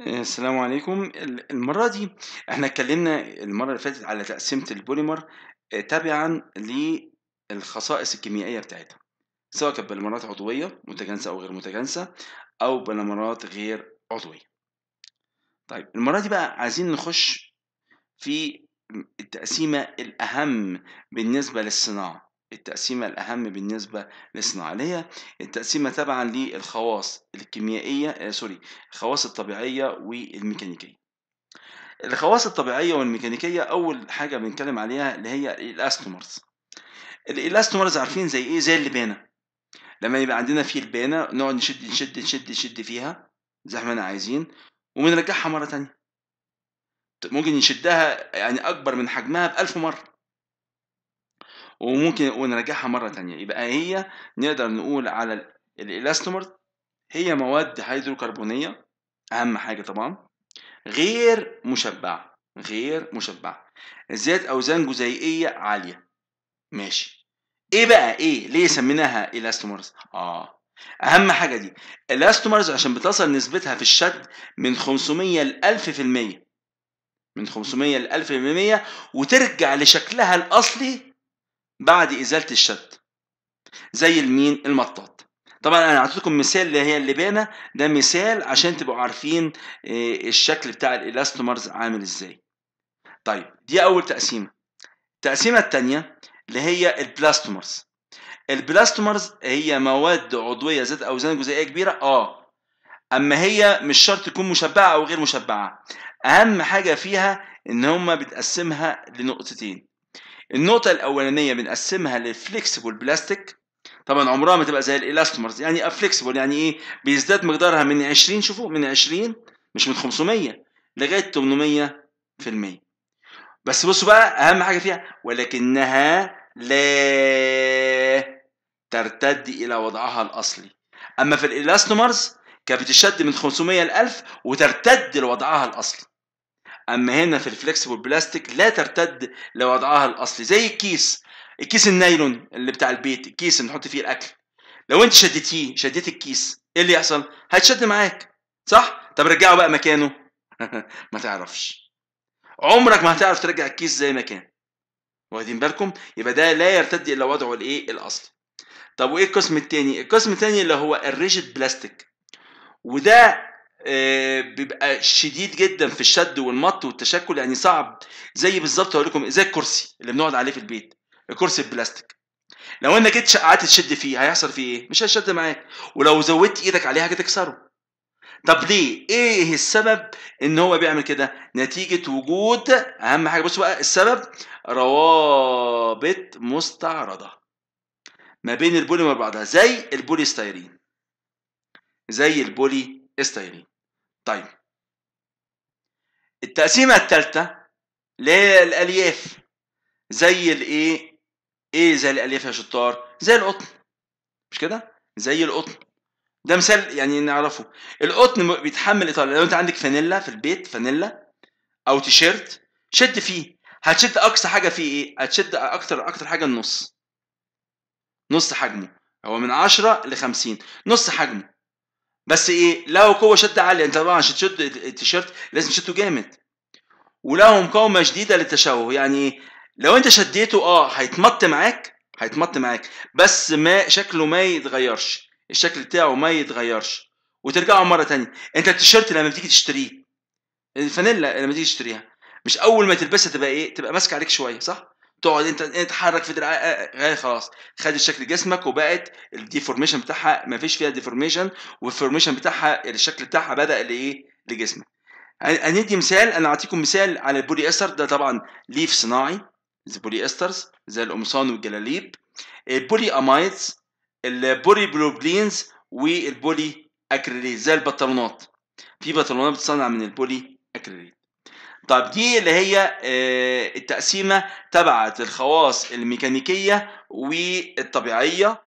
السلام عليكم المرة دي احنا اتكلمنا المرة اللي فاتت على تقسيمة البوليمر آه، تابعا تبعا للخصائص الكيميائية بتاعتها سواء كانت بوليمرات عضوية متجانسة أو غير متجانسة أو بوليمرات غير عضوية طيب المرة دي بقى عايزين نخش في التقسيمة الأهم بالنسبة للصناعة التقسيمة الأهم بالنسبة للصناعية التقسيمة تبعا للخواص الكيميائية آه سوري الخواص الطبيعية والميكانيكية الخواص الطبيعية والميكانيكية أول حاجة بنتكلم عليها اللي هي الإلاستومرز الإلاستومرز عارفين زي إيه زي اللبانة لما يبقى عندنا في لبانة نقعد نشد نشد نشد نشد فيها زي ما احنا عايزين وبنرجعها مرة تانية ممكن نشدها يعني أكبر من حجمها بألف مرة وممكن ونرجعها مره تانية يبقى هي نقدر نقول على الالاستومر هي مواد هيدروكربونيه اهم حاجه طبعا غير مشبعه غير مشبعه ذات اوزان جزيئيه عاليه ماشي ايه بقى ايه ليه سميناها الاستومرز اه اهم حاجه دي الاستومرز عشان بتصل نسبتها في الشد من 500 ل 1000% من 500 ل 1000% وترجع لشكلها الاصلي بعد إزالة الشد زي المين المطاط طبعا انا اعطيتكم مثال اللي هي اللبانه ده مثال عشان تبقوا عارفين آه، الشكل بتاع الالاستومرز عامل ازاي طيب دي اول تقسيمه التقسيمه الثانيه اللي هي البلاستومرز البلاستومرز هي مواد عضويه ذات اوزان جزيئيه كبيره اه اما هي مش شرط تكون مشبعه او غير مشبعه اهم حاجه فيها ان هما بتقسمها لنقطتين النقطه الاولانيه بنقسمها للفليكسبل بلاستيك طبعا عمرها ما تبقى زي الالاستمرز يعني فليكسبل يعني ايه بيزداد مقدارها من 20 شوفوا من 20 مش من 500 لغايه 800% بس بصوا بقى اهم حاجه فيها ولكنها لا ترتد الى وضعها الاصلي اما في الالاستمرز كانت بتشد من 500 ل 1000 وترتد لوضعها الاصلي اما هنا في الفلكسيبل بلاستيك لا ترتد لوضعها الاصلي زي الكيس الكيس النايلون اللي بتاع البيت الكيس اللي نحط فيه الاكل لو انت شديتيه شديت الكيس ايه اللي يحصل هيتشد معاك صح طب رجعه بقى مكانه ما تعرفش عمرك ما هتعرف ترجع الكيس زي ما كان واخدين بالكم يبقى ده لا يرتد الى وضعه الايه الاصلي طب وايه القسم الثاني القسم الثاني اللي هو الريجيد بلاستيك وده آه، بيبقى شديد جدا في الشد والمط والتشكل يعني صعب زي بالظبط هقول لكم زي الكرسي اللي بنقعد عليه في البيت الكرسي البلاستيك لو انك جيت قعدت تشد فيه هيحصل فيه ايه؟ مش هيشد معاك ولو زودت ايدك عليه هتكسره طب ليه؟ ايه السبب ان هو بيعمل كده؟ نتيجه وجود اهم حاجه بصوا بقى السبب روابط مستعرضه ما بين البولي وما بعضها زي البولي ستايرين زي البولي استايرين طيب التقسيمة الثالثة الألياف زي الإيه؟ إيه زي الألياف يا شطار؟ زي القطن مش كده؟ زي القطن ده مثال يعني نعرفه القطن بيتحمل إطالة لو أنت عندك فانيلا في البيت فانيلا أو تيشيرت شد فيه هتشد أقصى حاجة فيه إيه؟ هتشد أكتر أكتر حاجة النص نص حجمه هو من 10 ل 50 نص حجمه بس ايه لو قوه شد عاليه انت طبعا عشان تشد التيشيرت لازم تشده جامد وله مقاومه شديده للتشوه يعني لو انت شديته اه هيتمط معاك هيتمط معاك بس ما شكله ما يتغيرش الشكل بتاعه ما يتغيرش وترجعه مره تانية انت التيشيرت لما بتيجي تشتريه الفانيلا لما تيجي تشتريها مش اول ما تلبسها تبقى ايه تبقى ماسكه عليك شويه صح تقعد انت تحرك في دراعك آه، آه، آه، خلاص خدت شكل جسمك وبقت الديفورميشن بتاعها ما فيش فيها ديفورميشن والفورميشن بتاعها الشكل بتاعها بدا لايه لجسمك هندي مثال انا اعطيكم مثال على البولي استر ده طبعا ليف صناعي زي بولي استرز زي القمصان والجلاليب البولي امايدز البولي بروبلينز والبولي اكريليز زي البطلونات في بطلونات بتصنع من البولي اكريليت طب دي اللي هي آه، التقسيمه تبعت الخواص الميكانيكيه والطبيعيه